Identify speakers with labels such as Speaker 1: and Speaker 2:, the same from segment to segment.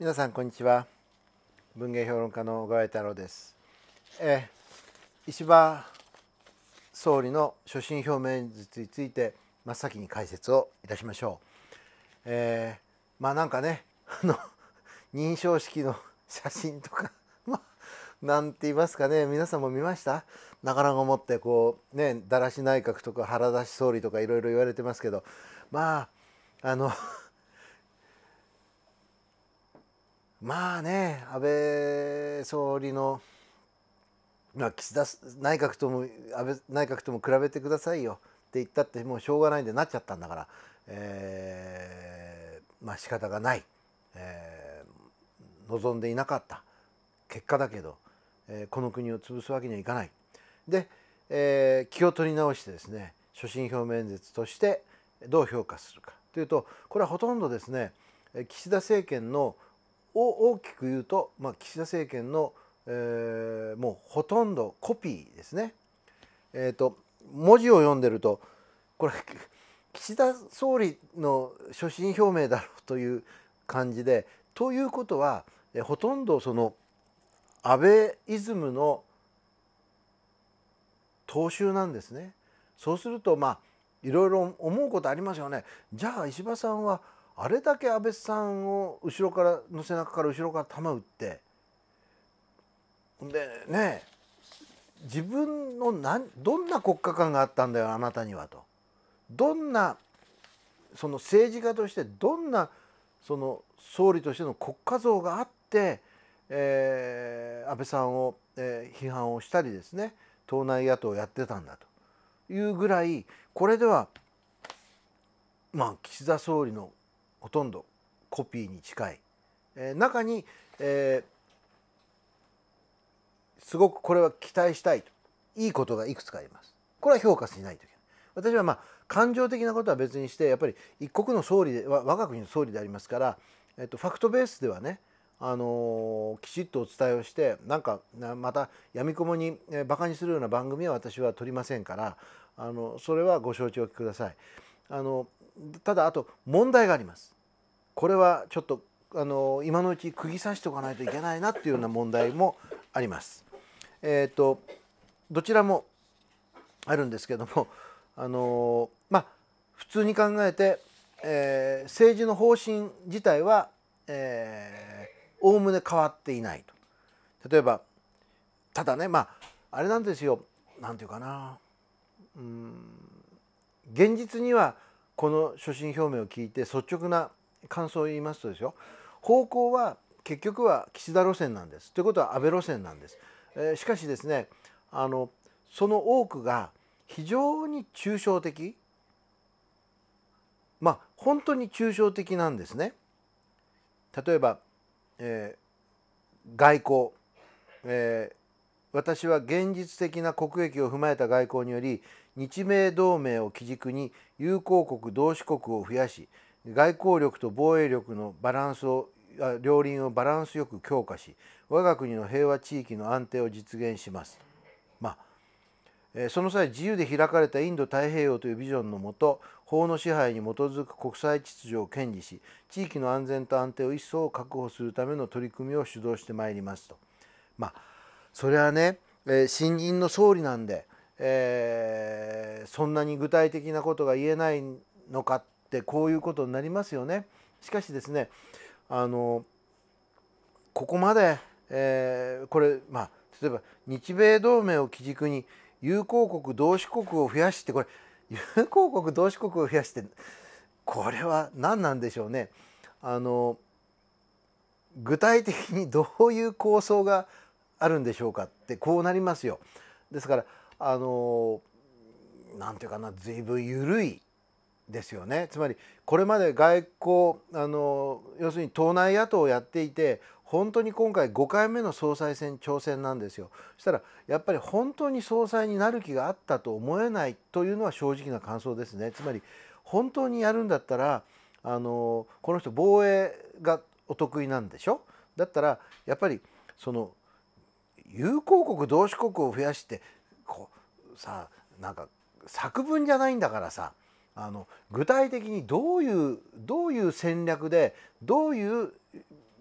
Speaker 1: 皆さんこんにちは文芸評論家の小川太郎ですえ石破総理の所信表明演説について真っ先に解説をいたしましょうえー、まあなんかねあの認証式の写真とか まあなんて言いますかね皆さんも見ましたなかなか思ってこうねだらし内閣とか腹出し総理とかいろいろ言われてますけどまああのまあね安倍総理の、まあ、岸田内閣とも安倍内閣とも比べてくださいよって言ったってもうしょうがないんでなっちゃったんだから、えー、まあ仕方がない、えー、望んでいなかった結果だけど、えー、この国を潰すわけにはいかない。で、えー、気を取り直してですね所信表明演説としてどう評価するかというとこれはほとんどですね岸田政権のを大きく言うと、まあ、岸田政権の、えー、もうほとんどコピーですね。えーと、文字を読んでるとこれ岸田総理の所信表明だろうという感じでということは、えほとんどその安倍イズムの踏襲なんですね。そうするとまあいろいろ思うことありますよね。じゃあ石破さんはあれだけ安倍さんを後ろからの背中から後ろから球打ってでね自分のどんな国家観があったんだよあなたにはとどんなその政治家としてどんなその総理としての国家像があって、えー、安倍さんを、えー、批判をしたりですね党内野党をやってたんだというぐらいこれではまあ岸田総理のほとんどコピーに近い、えー、中に、えー、すごくこれは期待したいといいことがいくつかありますこれは評価しないといけない私はまあ感情的なことは別にしてやっぱり一国の総理で我が国の総理でありますから、えっと、ファクトベースではねあのー、きちっとお伝えをしてなんかまたやみくもに、えー、バカにするような番組は私は撮りませんからあのそれはご承知おきください。あのただあと問題がありますこれはちょっとあの今のうち釘刺しておかないといけないなっていうような問題もあります。えーと、どちらもあるんですけどもあのまあ普通に考えて、えー、政治の方針自体はおおむね変わっていないと。例えばただねまああれなんですよなんていうかなうん現実にはこの所信表明を聞いて率直な感想を言いますとですよ方向は結局は岸田路線なんですということは安倍路線なんです、えー、しかしですねあのその多くが非常に抽象的まあ本当に抽象的なんですね例えば、えー、外交、えー、私は現実的な国益を踏まえた外交により日米同盟を基軸に友好国同志国を増やし外交力と防衛力のバランスを両輪をバランスよく強化し我が国の平和地域の安定を実現します。まあその際自由で開かれたインド太平洋というビジョンのもと法の支配に基づく国際秩序を堅持し地域の安全と安定を一層確保するための取り組みを主導してまいりますとまあそれはね新任の総理なんでえー、そんなに具体的なことが言えないのかってこういうことになりますよね。しかしですねあのここまで、えー、これまあ例えば日米同盟を基軸に友好国同志国を増やしてこれ友好国同志国を増やしてこれは何なんでしょうね。あの具体的にどういう構想があるんでしょうかってこうなりますよ。ですからあのなんていうかな随分緩いですよねつまりこれまで外交あの要するに党内野党をやっていて本当に今回5回目の総裁選挑戦なんですよしたらやっぱり本当に総裁になる気があったと思えないというのは正直な感想ですねつまり本当にやるんだったらあのこの人防衛がお得意なんでしょだったらやっぱりその友好国同志国を増やしてさなんか作文じゃないんだからさあの具体的にどういうどういう戦略でどういう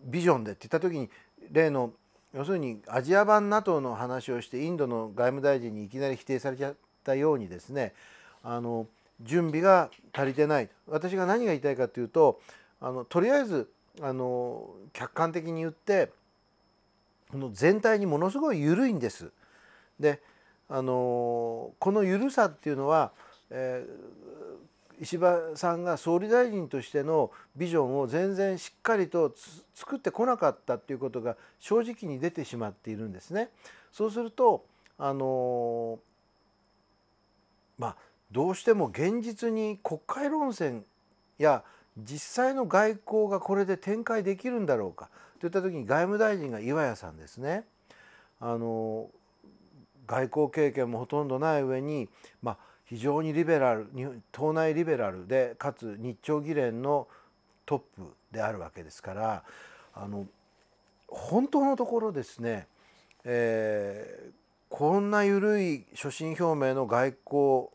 Speaker 1: ビジョンでって言った時に例の要するにアジア版 NATO の話をしてインドの外務大臣にいきなり否定されちゃったようにですねあの準備が足りてない私が何が言いたいかというとあのとりあえずあの客観的に言ってこの全体にものすごい緩いんです。であのこの緩さっていうのは、えー、石破さんが総理大臣としてのビジョンを全然しっかりと作ってこなかったっていうことが正直に出てしまっているんですね。そうするとあのまあどうしても現実に国会論戦や実際の外交がこれで展開できるんだろうかといった時に外務大臣が岩屋さんですね。あの外交経験もほとんどない上に、まあ、非常にリベラル党内リベラルでかつ日朝議連のトップであるわけですからあの本当のところですね、えー、こんな緩い所信表明の外交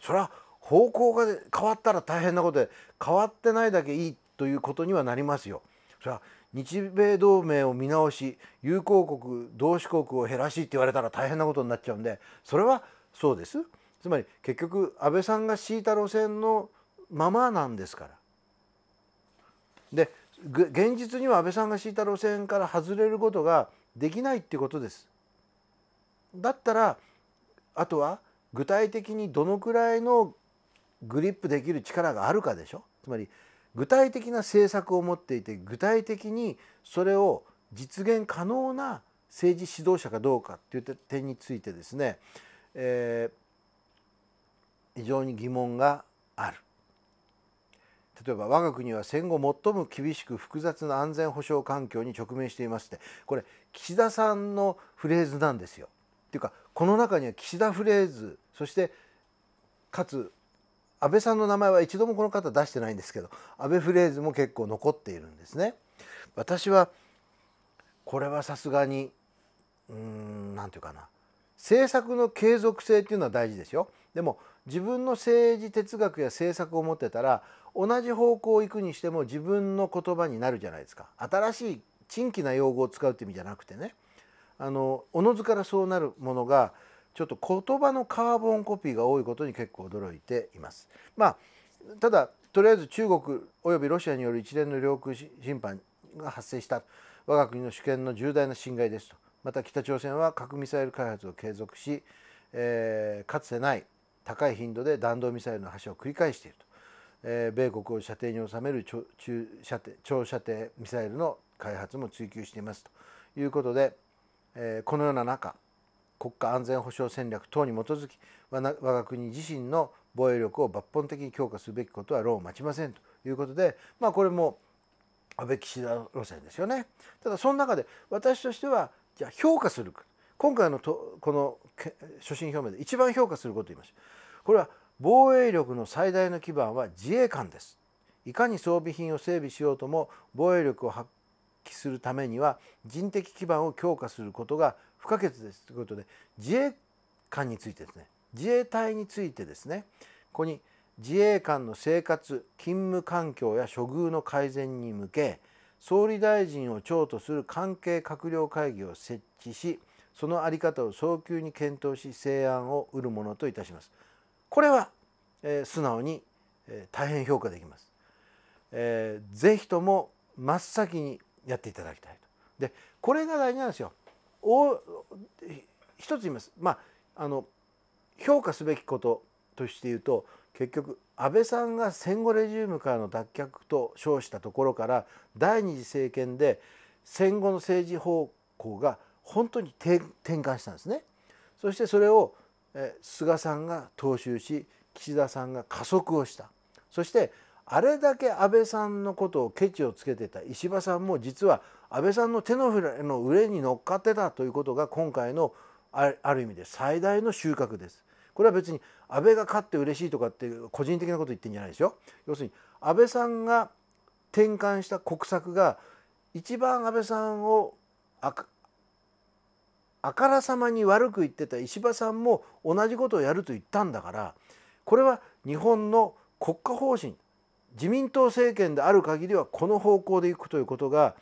Speaker 1: それは方向が変わったら大変なことで変わってないだけいいということにはなりますよ。それは日米同盟を見直し友好国同志国を減らしって言われたら大変なことになっちゃうんでそれはそうですつまり結局安倍さんが敷いた路線のままなんですから。で現実には安倍さんが敷いた路線から外れることができないってことです。だったらあとは具体的にどのくらいのグリップできる力があるかでしょつまり具体的な政策を持っていて具体的にそれを実現可能な政治指導者かどうかといた点についてですね、えー、非常に疑問がある。例えば我が国は戦後最も厳しく複雑な安全保障環境に直面していますってこれ岸田さんのフレーズなんですよ。っていうかこの中には岸田フレーズそしてかつ安倍さんの名前は一度もこの方出してないんですけど安倍フレーズも結構残っているんですね。私はこれはさすがにうん何て言うかな政策の継続性っていうのは大事ですよ。でも自分の政治哲学や政策を持ってたら同じ方向を行くにしても自分の言葉になるじゃないですか。新しい珍奇な用語を使うって意味じゃなくてねあのおのずからそうなるものがちょっと言葉のカーボンコピーが多いことに結構驚いています。まあ、ただとりあえず中国およびロシアによる一連の領空侵犯が発生した我が国の主権の重大な侵害ですとまた北朝鮮は核ミサイル開発を継続し、えー、かつてない高い頻度で弾道ミサイルの発射を繰り返していると、えー、米国を射程に収める長射程長射程ミサイルの開発も追求していますということで、えー、このような中国家安全保障戦略等に基づき我が国自身の防衛力を抜本的に強化すべきことは論を待ちませんということで、まあ、これも安倍岸田路線ですよね。ただその中で私としてはじゃあ評価する今回のとこの所信表明で一番評価することを言いました。これは防衛力の最大の基盤は自衛官です。いかに装備品を整備しようとも防衛力を発揮するためには人的基盤を強化することが不可欠ですということで自衛官についてですね自衛隊についてですねここに自衛官の生活勤務環境や処遇の改善に向け総理大臣を長とする関係閣僚会議を設置しその在り方を早急に検討し成案を得るものといたします。これは、えー、素直に、えー、大変評価できます。えー、ぜひとも真っ先にやっていただきたいと。でこれが大事なんですよ。お一つ言います、まあ、あの評価すべきこととして言うと結局安倍さんが戦後レジウムからの脱却と称したところから第二次政権で戦後の政治方向が本当に転換したんですね。そしてそれを菅さんが踏襲し岸田さんが加速をしたそしてあれだけ安倍さんのことをケチをつけてた石破さんも実は安倍さんの手のの上に乗っかってたということが今回のある意味で最大の収穫です。これは別に安倍が勝って嬉しいとかって個人的なこと言ってんじゃないですよ。要するに安倍さんが転換した国策が一番安倍さんをああからさまに悪く言ってた石破さんも同じことをやると言ったんだからこれは日本の国家方針自民党政権である限りはこの方向でいくということが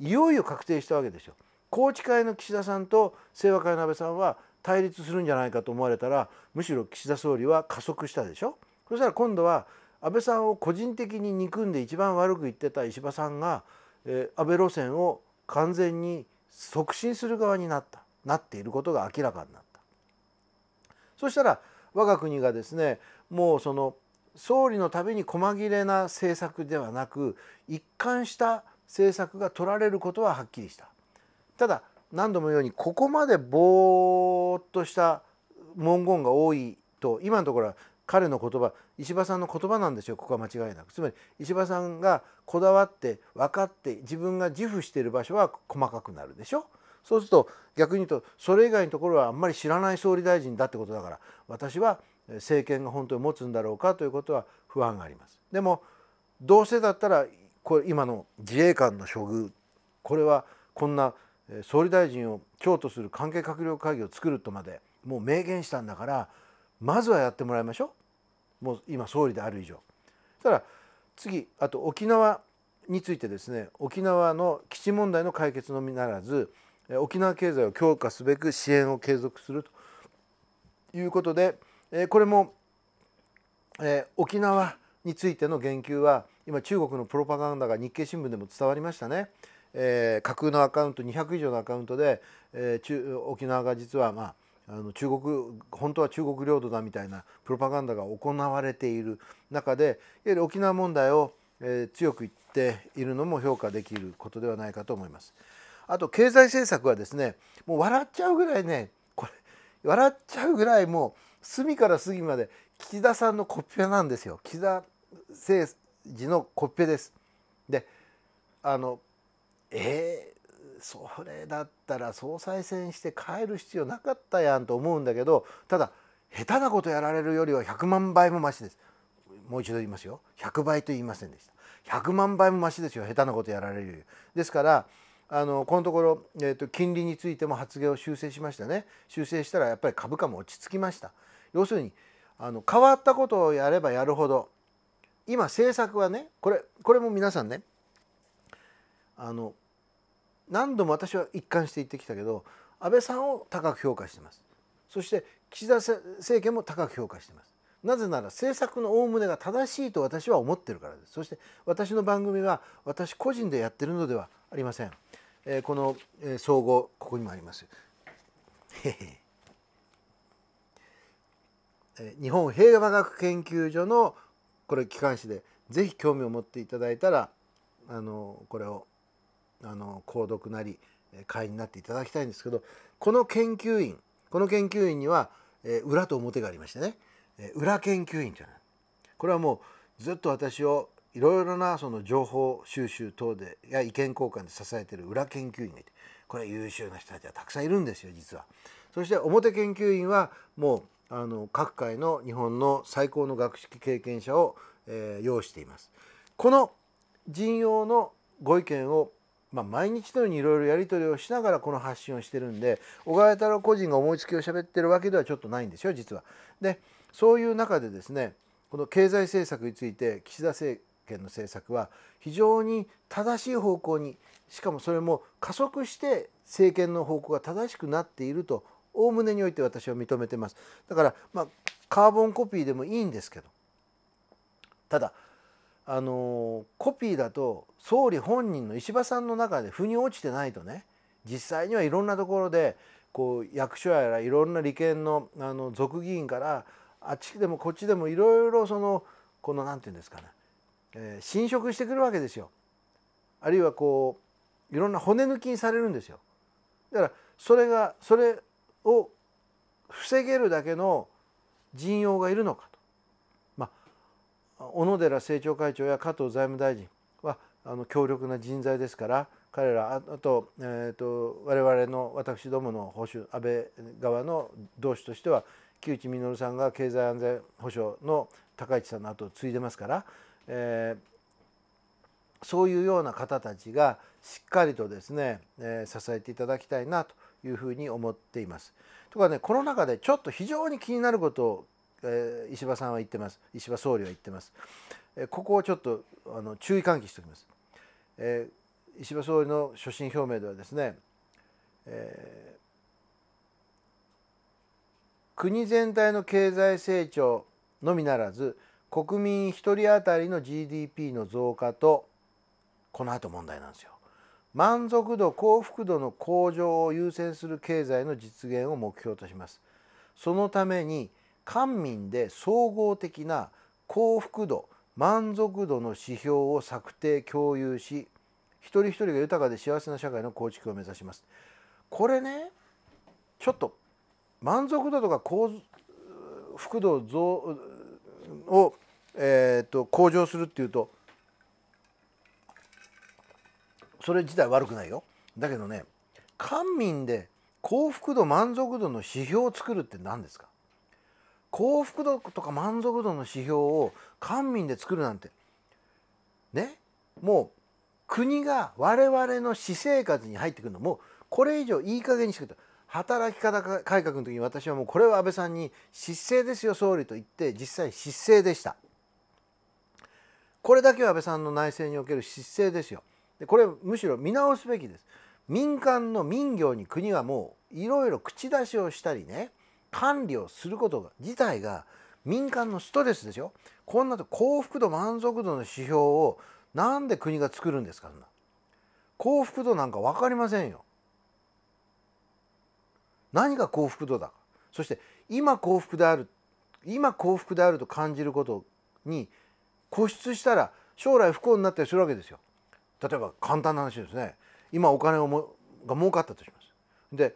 Speaker 1: いよいよ確定したわけですよ。宏池会の岸田さんと清和会の安倍さんは対立するんじゃないかと思われたらむしろ岸田総理は加速したでしょそしたら今度は安倍さんを個人的に憎んで一番悪く言ってた石破さんが、えー、安倍路線を完全に促進する側になったなっていることが明らかになったそしたら我が国がですねもうその総理のたびに細切れな政策ではなく一貫した政策が取られることははっきりしたただ何度も言うようにここまでぼーっとした文言が多いと今のところは彼の言葉石破さんの言葉なんですよここは間違いなくつまり石破さんがこだわって分かって自分が自負している場所は細かくなるでしょそうすると逆に言うとそれ以外のところはあんまり知らない総理大臣だってことだから私は政権が本当に持つんだろうかということは不安があります。でもどうせだったらこれ今の自衛官の処遇これはこんな総理大臣を長とする関係閣僚会議を作るとまでもう明言したんだからまずはやってもらいましょうもう今総理である以上。たら次あと沖縄についてですね沖縄の基地問題の解決のみならず沖縄経済を強化すべく支援を継続するということでえこれも、え沖縄についての言及は今中国のプロパガンダが日経新聞でも伝わりましたね。えー、架空のアカウント200以上のアカウントで、えー、中沖縄が実は、まあ、あの中国本当は中国領土だみたいなプロパガンダが行われている中でいわゆる沖縄問題を、えー、強く言っているのも評価できることではないかと思います。あと経済政策はですねもう笑っちゃうぐらいねこれ笑っちゃうぐらいもう隅から隅まで岸田さんのコッペなんですよ岸田政治のコッペです。であのえー、それだったら総裁選して帰る必要なかったやんと思うんだけどただ下手なことやられるよりは100万倍もマシです。もう一度言いますよ100倍と言いませんでした100万倍もマシですよ下手なことやられるよりですからあのこのところ、えーと金利についても発言を修正しましたね修正したらやっぱり株価も落ち着きました要するにあの変わったことをやればやるほど今政策はねこれこれも皆さんねあの何度も私は一貫して言ってきたけど安倍さんを高く評価してますそして岸田政権も高く評価してますなぜなら政策の概ねが正しいと私は思ってるからですそして私の番組は私個人でやってるのではありません、えー、この、えー、総合ここにもありますへへ日本平和学研究所のこれ機関紙で是非興味を持っていただいたらあのこれをあの購読なり会員になっていただきたいんですけどこの研究員この研究員には、え裏と表がありましてね、え裏研究員というのこれはもうずっと私をいろいろなその情報収集等でや意見交換で支えてる裏研究員がいてこれ優秀な人たちはたくさんいるんですよ実は。そして表研究員はもうあの各界の日本の最高の学識経験者を、えー、要しています。この陣容のご意見を、まあ、毎日のようにいろいろやり取りをしながらこの発信をしてるんで小川太郎個人が思いつきを喋ってるわけではちょっとないんですよ実は。でそういう中でですねこの経済政策について岸田政権の政策は非常に正しい方向にしかもそれも加速して政権の方向が正しくなっているとおおむねにおいて私は認めてますだから、まあ、カーボンコピーでもいいんですけどただあのコピーだと総理本人の石破さんの中で腑に落ちてないとね実際にはいろんなところでこう役所やらいろんな利権のあの族議員からあっちでもこっちでもいろいろそのこの何て言うんですかね、え侵食してくるわけですよ。あるいはこういろんな骨抜きにされるんですよ。だからそれがそれを防げるだけの陣容がいるのかと、まあ、小野寺政調会長や加藤財務大臣はあの強力な人材ですから彼らあと,、えーと、我々の私どもの保守安倍側の同志としては木内稔さんが経済安全保障の高市さんの後を継いでますから、えー、そういうような方たちがしっかりとですね、えー、支えていただきたいなというふうに思っています。とかねこの中でちょっと非常に気になることを、えー、石破さんは言ってます石破総理は言ってます。えー、ここをちょっとあの注意喚起しておきます。えー、石破総理の所信表明ではですね、えー、国全体の経済成長のみならず国民1人当たりの GDP の増加とこの後問題なんですよ。満足度幸福度の向上を優先する経済の実現を目標としますそのために官民で総合的な幸福度満足度の指標を策定共有し一人一人が豊かで幸せな社会の構築を目指しますこれねちょっと満足度とか幸福度を、えー、と向上するっていうとそれ自体悪くないよだけどね官民で幸福度満足度の指標を作るって何ですか幸福度とか満足度の指標を官民で作るなんてねもう国が我々の私生活に入ってくるのもこれ以上いい加減にしてくれ働き方改革の時に私はもうこれは安倍さんに失政ですよ総理と言って実際失政でしたこれだけは安倍さんの内政における失政ですよでこれむしろ見直すべきです民間の民業に国はもういろいろ口出しをしたりね管理をすること自体が民間のストレスでしょこんなと幸福度満足度の指標をなんで国が作るんですかそんな幸福度なんか分かりませんよ何が幸福度だそして今幸福である今幸福であると感じることに固執したら将来不幸になったりするわけですよ例えば簡単な話ですね今お金をもが儲かったとしますで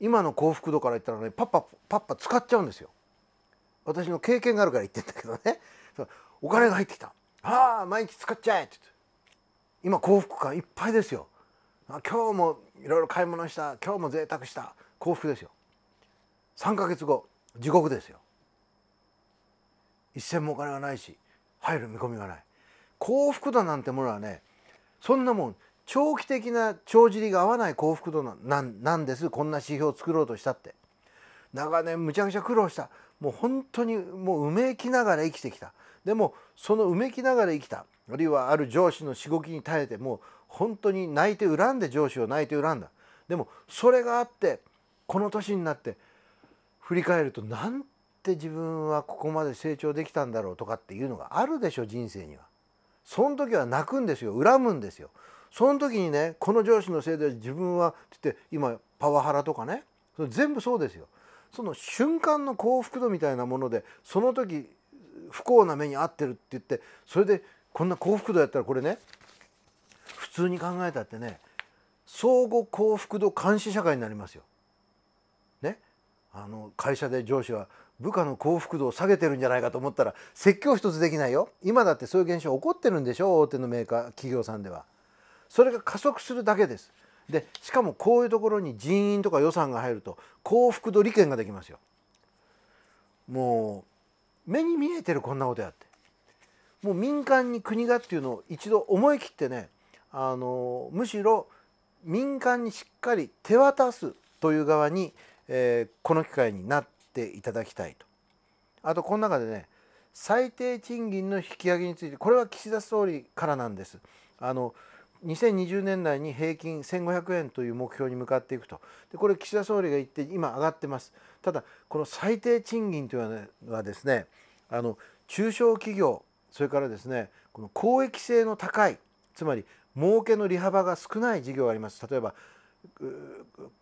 Speaker 1: 今の幸福度から言ったらねパッパパッパ使っちゃうんですよ私の経験があるから言ってんだけどね お金が入ってきた「ああ毎日使っちゃえ」って今幸福感いっぱいですよ今日もいろいろ買い物した今日も贅沢した幸福ですよ3か月後地獄ですよ一銭もお金がないし入る見込みがない幸福度なんてものはねそんなもん長期的な帳尻が合わない幸福度なんですこんな指標を作ろうとしたって長年むちゃくちゃ苦労したもう本当にもううめきながら生きてきたでもそのうめきながら生きたあるいはある上司のしごきに耐えてもう本当に泣いて恨んで上司を泣いて恨んだでもそれがあってこの年になって振り返るとなんて自分はここまで成長できたんだろうとかっていうのがあるでしょ人生には。その時は泣くんですよ恨むんですよその時にねこの上司のせいで自分はってって今パワハラとかねそ全部そうですよその瞬間の幸福度みたいなものでその時不幸な目に遭ってるって言ってそれでこんな幸福度やったらこれね普通に考えたってね相互幸福度監視社会になりますよ。ね、あの会社で上司は部下の幸福度を下げてるんじゃないかと思ったら説教一つできないよ今だってそういう現象起こってるんでしょ大手のメーカー企業さんではそれが加速するだけですでしかもこういうところに人員とか予算が入ると幸福度利権ができますよもう目に見えてるこんなことやってもう民間に国がっていうのを一度思い切ってねあのむしろ民間にしっかり手渡すという側に、えー、この機会になってていただきたいとあとこの中でね最低賃金の引き上げについてこれは岸田総理からなんですあの2020年代に平均1500円という目標に向かっていくとでこれ岸田総理が言って今上がってますただこの最低賃金というのはですねあの中小企業それからですねこの公益性の高いつまり儲けの利幅が少ない事業があります例えば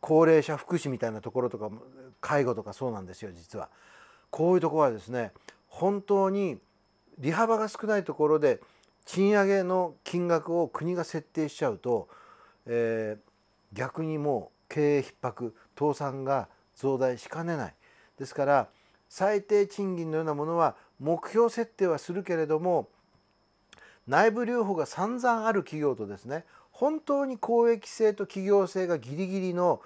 Speaker 1: 高齢者福祉みたいなところとかも介護とかそうなんですよ実は。こういうところはですね本当に利幅が少ないところで賃上げの金額を国が設定しちゃうと、えー、逆にもう経営逼迫倒産が増大しかねないですから最低賃金のようなものは目標設定はするけれども内部留保が散々ある企業とですね本当に公益性と企業性がギリギリの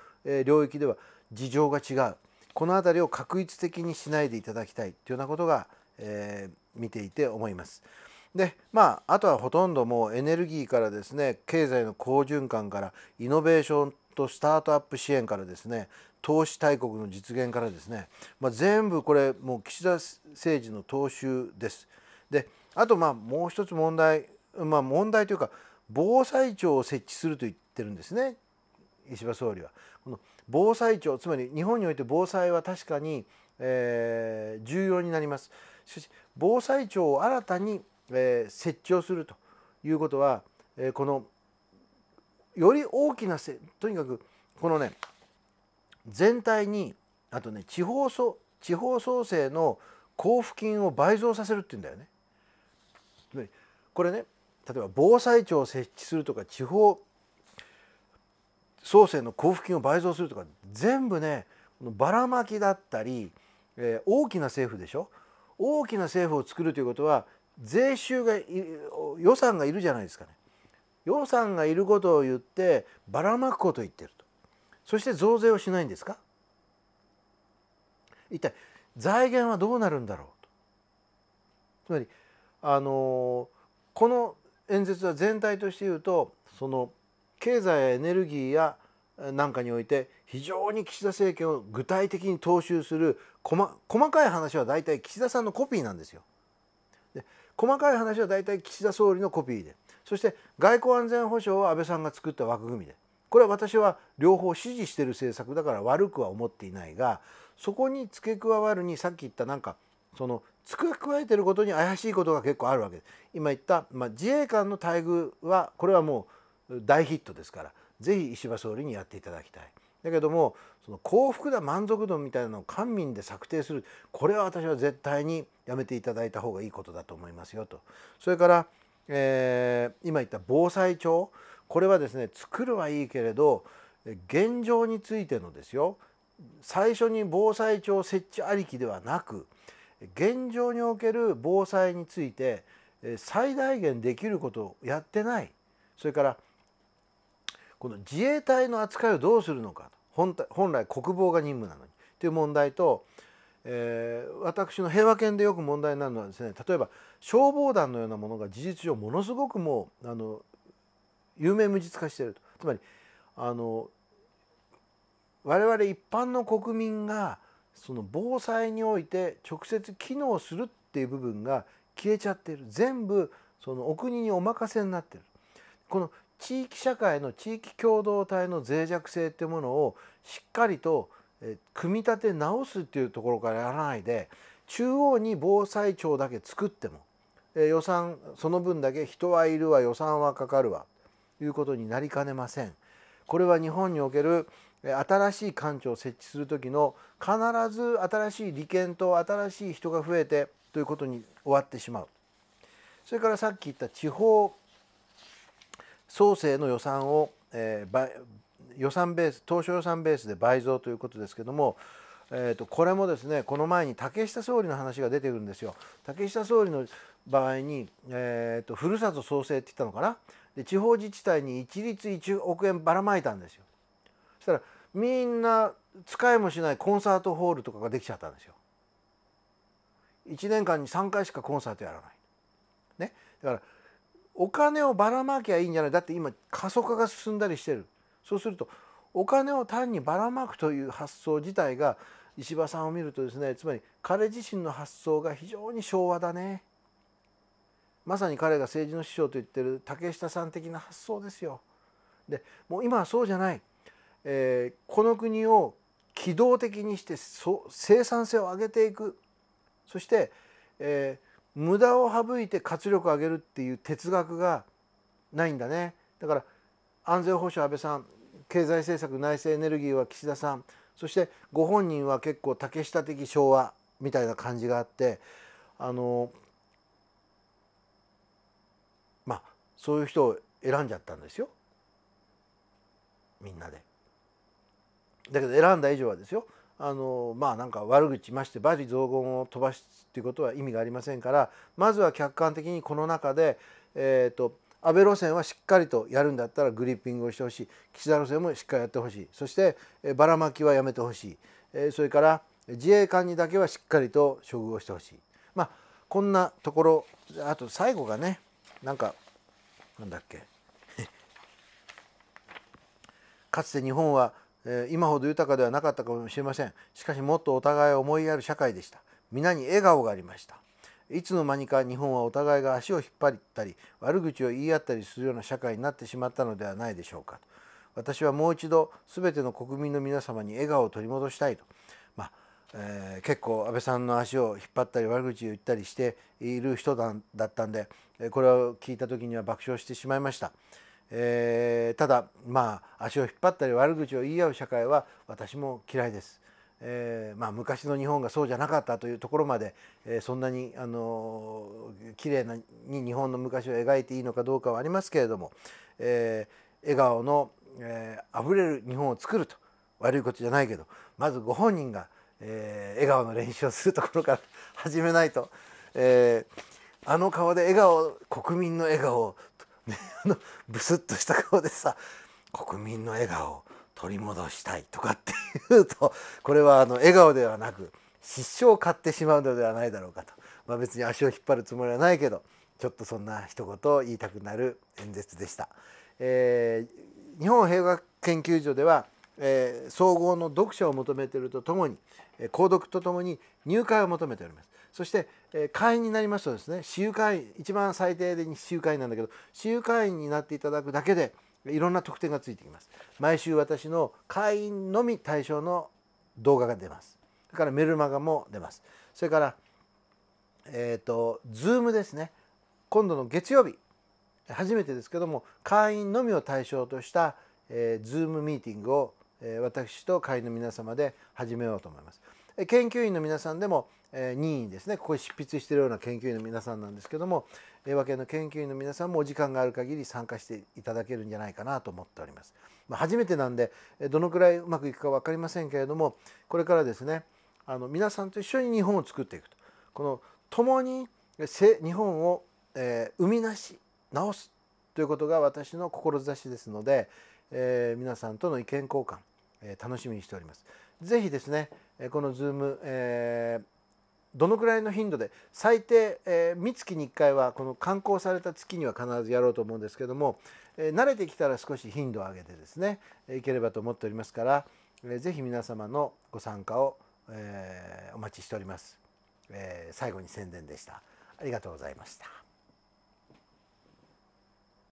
Speaker 1: 領域では事情が違うこの辺りを確一的にしないでいただきたいというようなことが、えー、見ていて思います。でまああとはほとんどもうエネルギーからですね経済の好循環からイノベーションとスタートアップ支援からですね投資大国の実現からですね、まあ、全部これもう岸田政治の踏襲です。であとまあもう一つ問題まあ問題というか防災庁を設置すると言ってるんですね石破総理は。この防災庁つまり日本において防災は確かに、えー、重要になります。しかし防災庁を新たに、えー、設置をするということは、えー、このより大きなせとにかくこのね全体にあとね地方そ地方創生の交付金を倍増させるって言うんだよね。これね例えば防災庁を設置するとか地方創生の交付金を倍増するとか全部ねばらまきだったり、えー、大きな政府でしょ大きな政府を作るということは税収が予算がいるじゃないですかね予算がいることを言ってばらまくことを言ってるとそして増税をしないんですか一体財源はどうなるんだろうとつまりあのこの演説は全体として言うとその経済やエネルギーやなんかにおいて非常に岸田政権を具体的に踏襲する細かい話は大体岸田さんのコピーなんですよ。で細かい話は大体岸田総理のコピーでそして外交安全保障は安倍さんが作った枠組みでこれは私は両方支持してる政策だから悪くは思っていないがそこに付け加わるにさっき言ったなんかその付加えてることに怪しいことが結構あるわけです今言った、まあ、自衛官の待遇はこれはもう大ヒットですから是非石破総理にやっていただきたい。だけどもその幸福だ満足度みたいなのを官民で策定するこれは私は絶対にやめていただいた方がいいことだと思いますよとそれから、えー、今言った防災庁これはですね作るはいいけれど現状についてのですよ最初に防災庁設置ありきではなく現状における防災について最大限できることをやってないそれからこの自衛隊の扱いをどうするのか本来国防が任務なのにという問題と、えー、私の平和圏でよく問題になるのはですね例えば消防団のようなものが事実上ものすごくもうあの有名無実化しているとつまりあの我々一般の国民がその防災において直接機能するっていう部分が消えちゃってる全部そのお国にお任せになってるこの地域社会の地域共同体の脆弱性ってものをしっかりと組み立て直すっていうところからやらないで中央に防災庁だけ作っても予算その分だけ人はいるわ予算はかかるわということになりかねません。これは日本における新しい官庁を設置する時の必ず新しい利権と新しい人が増えてということに終わってしまうそれからさっき言った地方創生の予算を、えー、予算ベース当初予算ベースで倍増ということですけども、えーと、これもですねこの前に竹下総理の話が出てくるんですよ。竹下総理の場合に、えーとふるさと創生って言ったのかなで地方自治体に一律1億円ばらまいたんですよ。そしたらみんな使いもしないコンサートホールとかができちゃったんですよ。1年間に3回しかコンサートやらない。ね、だからお金をばらまきゃいいんじゃないだって今過疎化が進んだりしてるそうするとお金を単にばらまくという発想自体が石破さんを見るとですねつまり彼自身の発想が非常に昭和だねまさに彼が政治の師匠と言ってる竹下さん的な発想ですよ。でもう今はそうじゃないえー、この国を機動的にして生産性を上げていくそして、えー、無駄を省いて活力を上げるっていう哲学がないんだねだから安全保障安倍さん経済政策内政エネルギーは岸田さんそしてご本人は結構竹下的昭和みたいな感じがあってあのまあそういう人を選んじゃったんですよみんなで。だけど選んだ以上はですよあのまあなんか悪口まして罵詈雑言を飛ばすっていうことは意味がありませんからまずは客観的にこの中で、えーと、安倍路線はしっかりとやるんだったらグリッピングをしてほしい岸田路線もしっかりやってほしいそしてばらまきはやめてほしい、えー、それから自衛官にだけはしっかりと処遇をしてほしいまあこんなところあと最後がねなんかなんだっけ かつて日本は今ほど豊かではなかったかもしれませんしかしもっとお互いを思いやる社会でした皆に笑顔がありましたいつの間にか日本はお互いが足を引っ張ったり悪口を言い合ったりするような社会になってしまったのではないでしょうかと私はもう一度全ての国民の皆様に笑顔を取り戻したいと、まあえー、結構安倍さんの足を引っ張ったり悪口を言ったりしている人だったんでこれを聞いた時には爆笑してしまいました。えー、ただまあ足を引っ張ったり悪口を言い合う社会は私も嫌いです。えーまあ、昔の日本がそうじゃなかったというところまで、えー、そんなに、あのー、綺麗なに日本の昔を描いていいのかどうかはありますけれども、えー、笑顔の、えー、あふれる日本を作ると悪いことじゃないけどまずご本人が、えー、笑顔の練習をするところから 始めないと、えー、あの顔で笑顔国民の笑顔をね、あのブスッとした顔でさ国民の笑顔を取り戻したいとかっていうとこれはあの笑顔ではなく失笑を買ってしまうのではないだろうかと、まあ、別に足を引っ張るつもりはないけどちょっとそんな一言を言いたくなる演説でした。えー、日本平和研究所では、えー、総合の読書を求めているとともに購読とともに入会を求めております。そして、え会員になりますとですね私有会員一番最低で私有会員なんだけど私有会員になっていただくだけでいろんな特典がついてきます毎週私の会員のみ対象の動画が出ますそれからメルマガも出ますそれからえっ、ー、と Zoom ですね今度の月曜日初めてですけども会員のみを対象とした、えー、Zoom ミーティングを、えー、私と会員の皆様で始めようと思います。研究員の皆さんでも任意ですねここに執筆しているような研究員の皆さんなんですけども和系の研究員の皆さんもお時間がある限り参加していただけるんじゃないかなと思っております。まあ、初めてなんでどのくらいうまくいくか分かりませんけれどもこれからですねあの皆さんと一緒に日本を作っていくとこの共に日本を、えー、生み出し直すということが私の志ですので、えー、皆さんとの意見交換、えー、楽しみにしております。ぜひですねこの Zoom、えー、どのくらいの頻度で最低、えー、3月に1回はこの観光された月には必ずやろうと思うんですけども、えー、慣れてきたら少し頻度を上げてですねいければと思っておりますから、えー、ぜひ皆様のご参加を、えー、お待ちしております、えー、最後に宣伝でしたありがとうございました